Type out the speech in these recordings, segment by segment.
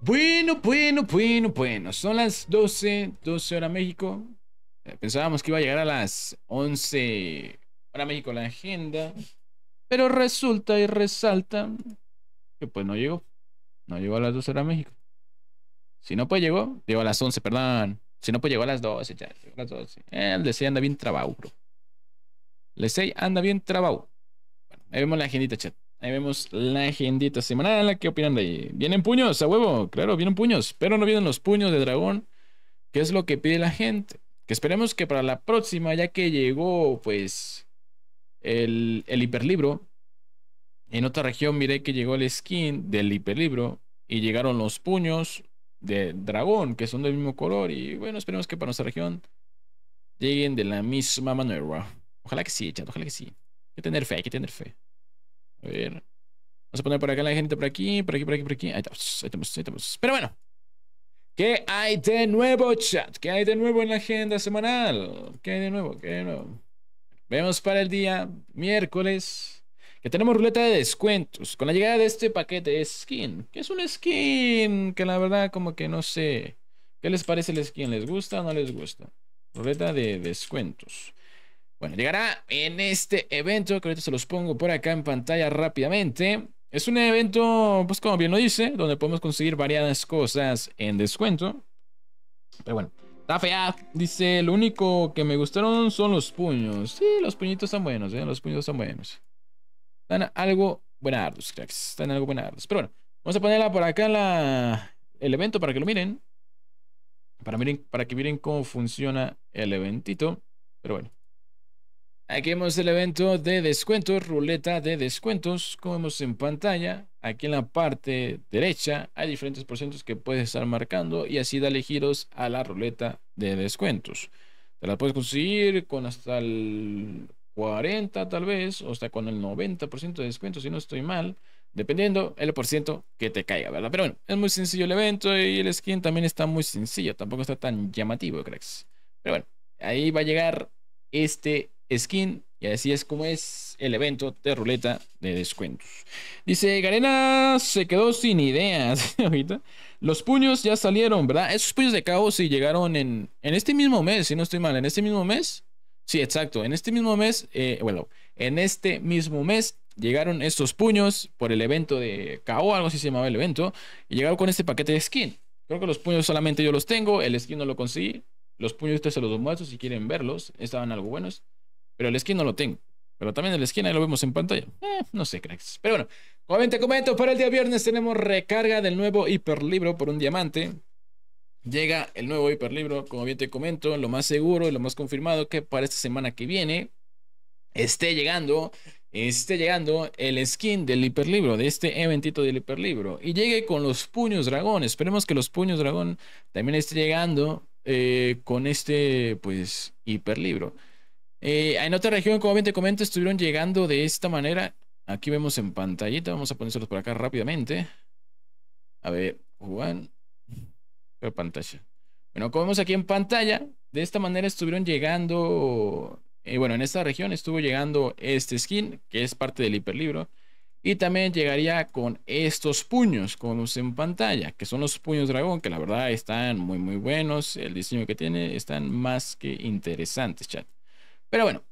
Bueno, bueno, bueno, bueno. Son las 12, 12 hora México. Eh, pensábamos que iba a llegar a las 11 hora México la agenda. Pero resulta y resalta que pues no llegó. No llegó a las 12 horas México. Si no pues llegó, llegó a las 11, perdón. Si no pues llegó a las 12, ya, llegó a las 12. El DC 6 anda bien bro El de 6 anda bien trabajo Bueno, ahí vemos la agendita, chat. Ahí vemos la agendita semanal. ¿Qué opinan de ahí? ¿Vienen puños? A huevo, claro, vienen puños. Pero no vienen los puños de dragón. ¿Qué es lo que pide la gente? Que esperemos que para la próxima, ya que llegó, pues, el, el hiperlibro. En otra región miré que llegó el skin del hiperlibro. Y llegaron los puños de dragón, que son del mismo color. Y bueno, esperemos que para nuestra región lleguen de la misma manera. Ojalá que sí, chat, ojalá que sí. Hay que tener fe, hay que tener fe. A ver. Vamos a poner por acá la gente, por aquí, por aquí, por aquí, por aquí. Ahí estamos, ahí estamos, ahí estamos. Pero bueno. ¿Qué hay de nuevo, chat? ¿Qué hay de nuevo en la agenda semanal? ¿Qué hay de nuevo? ¿Qué hay nuevo? Vemos para el día miércoles que tenemos ruleta de descuentos con la llegada de este paquete de skin. Que es un skin que la verdad como que no sé. ¿Qué les parece el skin? ¿Les gusta o no les gusta? Ruleta de descuentos. Bueno, llegará en este evento, que ahorita se los pongo por acá en pantalla rápidamente. Es un evento, pues como bien lo dice, donde podemos conseguir variadas cosas en descuento. Pero bueno, está fea. Dice, lo único que me gustaron son los puños. Sí, los puñitos están buenos, ¿eh? Los puños están buenos. Están algo buenardos, cracks. Están algo buenardos. Pero bueno, vamos a ponerla por acá la, el evento para que lo miren. Para, miren, para que miren cómo funciona el eventito. Pero bueno. Aquí vemos el evento de descuentos, ruleta de descuentos, como vemos en pantalla. Aquí en la parte derecha hay diferentes porcentos que puedes estar marcando y así dale giros a la ruleta de descuentos. Te la puedes conseguir con hasta el 40 tal vez, o hasta con el 90% de descuento, si no estoy mal, dependiendo el por que te caiga, ¿verdad? Pero bueno, es muy sencillo el evento y el skin también está muy sencillo, tampoco está tan llamativo, cracks. Pero bueno, ahí va a llegar este skin. Y así es como es el evento de ruleta de descuentos. Dice, Garena se quedó sin ideas ahorita. Los puños ya salieron, ¿verdad? Esos puños de caos si llegaron en, en este mismo mes, si no estoy mal, en este mismo mes. Sí, exacto, en este mismo mes, eh, bueno, en este mismo mes llegaron estos puños por el evento de KO, algo así se llamaba el evento, y llegaron con este paquete de skin. Creo que los puños solamente yo los tengo, el skin no lo conseguí. Los puños ustedes se los muestro si quieren verlos, estaban algo buenos. Pero el skin no lo tengo. Pero también el skin ahí lo vemos en pantalla. Eh, no sé, cracks. Pero bueno, como te comento, para el día viernes tenemos recarga del nuevo hiperlibro por un diamante. Llega el nuevo hiperlibro, como bien te comento, lo más seguro y lo más confirmado que para esta semana que viene esté llegando, esté llegando el skin del hiperlibro, de este eventito del hiperlibro. Y llegue con los puños dragón. Esperemos que los puños dragón también esté llegando eh, con este, pues, hiperlibro. Eh, en otra región, como bien te comento, estuvieron llegando de esta manera. Aquí vemos en pantallita, vamos a ponérselos por acá rápidamente. A ver, Juan. pantalla. Bueno, como vemos aquí en pantalla, de esta manera estuvieron llegando. Eh, bueno, en esta región estuvo llegando este skin, que es parte del hiperlibro. Y también llegaría con estos puños, como vemos en pantalla, que son los puños dragón, que la verdad están muy, muy buenos. El diseño que tiene están más que interesantes, chat. Pero bueno.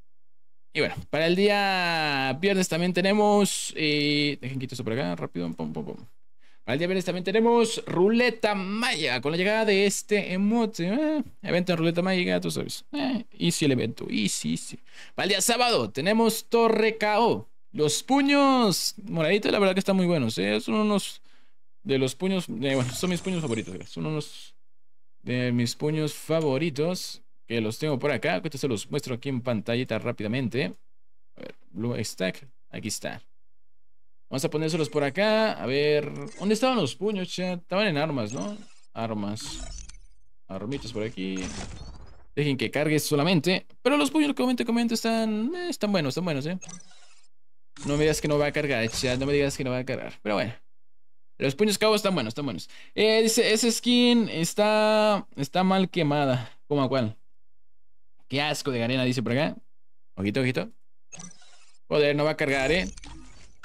Y bueno, para el día viernes también tenemos. Eh, dejen quito eso por acá, rápido. Para el día viernes también tenemos Ruleta Maya. Con la llegada de este emote. Eh, evento en Ruleta Maya, tú sabes. Eh, easy el evento. Easy, easy. Para el día sábado tenemos Torre KO. Los puños moraditos, la verdad que están muy buenos. Eh, son unos de los puños. bueno, son mis puños favoritos. Son unos de mis puños favoritos que los tengo por acá. Entonces se los muestro aquí en pantallita rápidamente. A ver, Blue Stack, aquí está. Vamos a ponérselos por acá. A ver, ¿dónde estaban los puños, chat? Estaban en armas, ¿no? Armas. Armitas por aquí. Dejen que cargue solamente. Pero los puños, comento, comento, están, eh, están buenos, están buenos, ¿eh? No me digas que no va a cargar, chat. No me digas que no va a cargar. Pero bueno. Los puños cabos están buenos, están buenos. Eh, dice, esa skin está, está mal quemada. ¿Cómo a cuál? Qué asco de arena, dice por acá. Ojito, ojito. Joder, no va a cargar, ¿eh?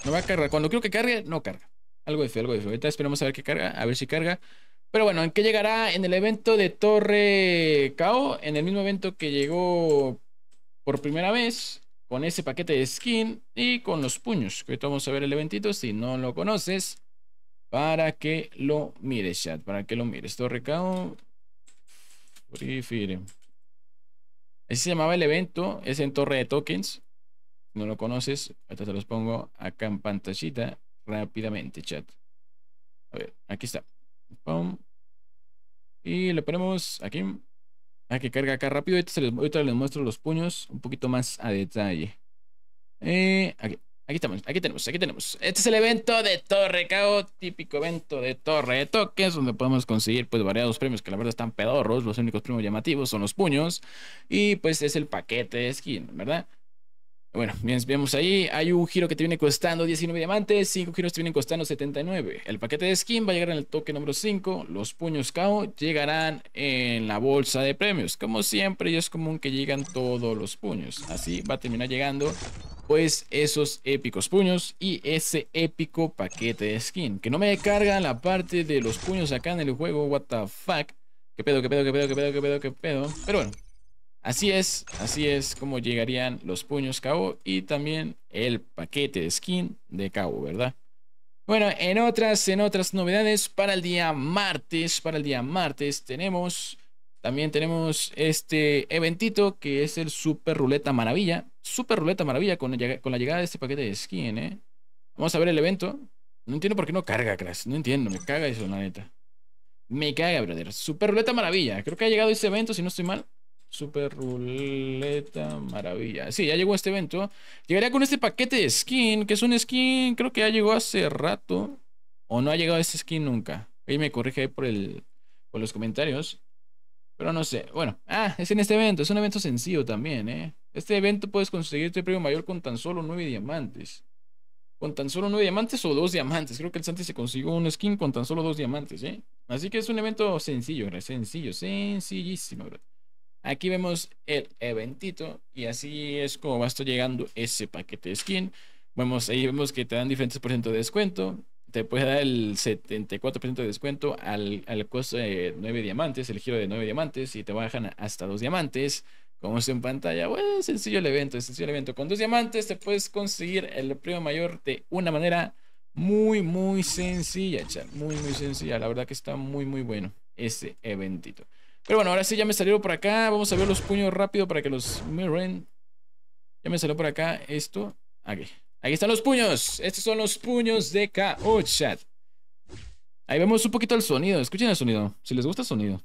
No va a cargar. Cuando creo que cargue, no carga. Algo de fe, algo de fe. Ahorita esperemos a ver qué carga, a ver si carga. Pero bueno, ¿en qué llegará? En el evento de Torre Cao, en el mismo evento que llegó por primera vez, con ese paquete de skin y con los puños. ahorita vamos a ver el eventito, si no lo conoces, para que lo mires, chat, para que lo mires. Torre Cao, Free ese se llamaba el evento, es en Torre de Tokens. Si no lo conoces, ahorita se los pongo acá en pantallita rápidamente, chat. A ver, aquí está. Y le ponemos aquí. A ah, que cargue acá rápido. Ahorita, les, muestro los puños un poquito más a detalle. Eh, aquí. Aquí estamos, aquí tenemos, aquí tenemos. Este es el evento de Torre Cao, típico evento de Torre de Toques, donde podemos conseguir pues variados premios que la verdad están pedorros. Los únicos premios llamativos son los puños. Y pues es el paquete de skin, ¿verdad? Bueno, bien, vemos ahí, hay un giro que te viene costando 19 diamantes, 5 giros te vienen costando 79. El paquete de skin va a llegar en el toque número 5, los puños KO llegarán en la bolsa de premios. Como siempre, y es común que llegan todos los puños, así va a terminar llegando pues esos épicos puños y ese épico paquete de skin. Que no me carga la parte de los puños acá en el juego, what the fuck. ¿Qué pedo, qué pedo, qué pedo, qué pedo, qué pedo, qué pedo? Pero bueno, Así es, así es como llegarían los puños cabo y también el paquete de skin de cabo ¿verdad? Bueno, en otras, en otras novedades para el día martes, para el día martes tenemos, también tenemos este eventito que es el Super Ruleta Maravilla. Super Ruleta Maravilla con, la llegada de este paquete de skin, ¿eh? Vamos a ver el evento. No entiendo por qué no carga, Crash. No entiendo, me caga eso, la neta. Me caga, brother. Super Ruleta Maravilla. Creo que ha llegado ese evento, si no estoy mal. Super ruleta, maravilla. Sí, ya llegó este evento. Llegaría con este paquete de skin, que es un skin, creo que ya llegó hace rato. O no ha llegado este skin nunca. Ahí me corrige ahí por, el, por los comentarios. Pero no sé. Bueno, ah, es en este evento. Es un evento sencillo también, ¿eh? Este evento puedes conseguir tu premio mayor con tan solo nueve diamantes. Con tan solo nueve diamantes o dos diamantes. Creo que el Santi se consiguió un skin con tan solo dos diamantes, ¿eh? Así que es un evento sencillo, sencillo, sencillísimo, verdad. Aquí vemos el eventito y así es como va a estar llegando ese paquete de skin. Vemos, ahí vemos que te dan diferentes por de descuento. Te puede dar el 74% de descuento al, costo de 9 diamantes, el giro de 9 diamantes, y te bajan hasta 2 diamantes. Como es en pantalla, bueno, sencillo el evento, sencillo el evento. Con 2 diamantes te puedes conseguir el premio mayor de una manera muy, muy sencilla, Muy, muy sencilla. La verdad que está muy, muy bueno ese eventito. Pero bueno, ahora sí ya me salieron por acá. Vamos a ver los puños rápido para que los miren. Ya me salió por acá esto. Aquí. están los puños. Estos son los puños de KO Chat. Ahí vemos un poquito el sonido. Escuchen el sonido. Si les gusta el sonido.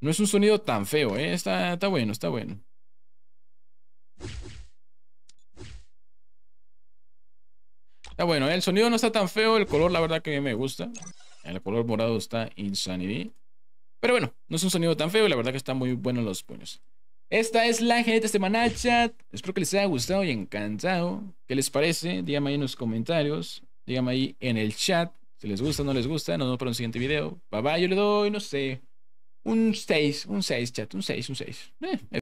No es un sonido tan feo, ¿eh? Está, está bueno, está bueno. Ah, bueno, el sonido no está tan feo, el color la verdad que me gusta. El color morado está insanity. Pero bueno, no es un sonido tan feo la verdad que está muy bueno los puños. Esta es la genética semanal, chat. Espero que les haya gustado y encantado. ¿Qué les parece? Díganme ahí en los comentarios. Díganme ahí en el chat. Si les gusta o no les gusta. Nos vemos para un siguiente video. Bye bye. Yo le doy, no sé. Un 6. Un 6, chat. Un 6, un 6.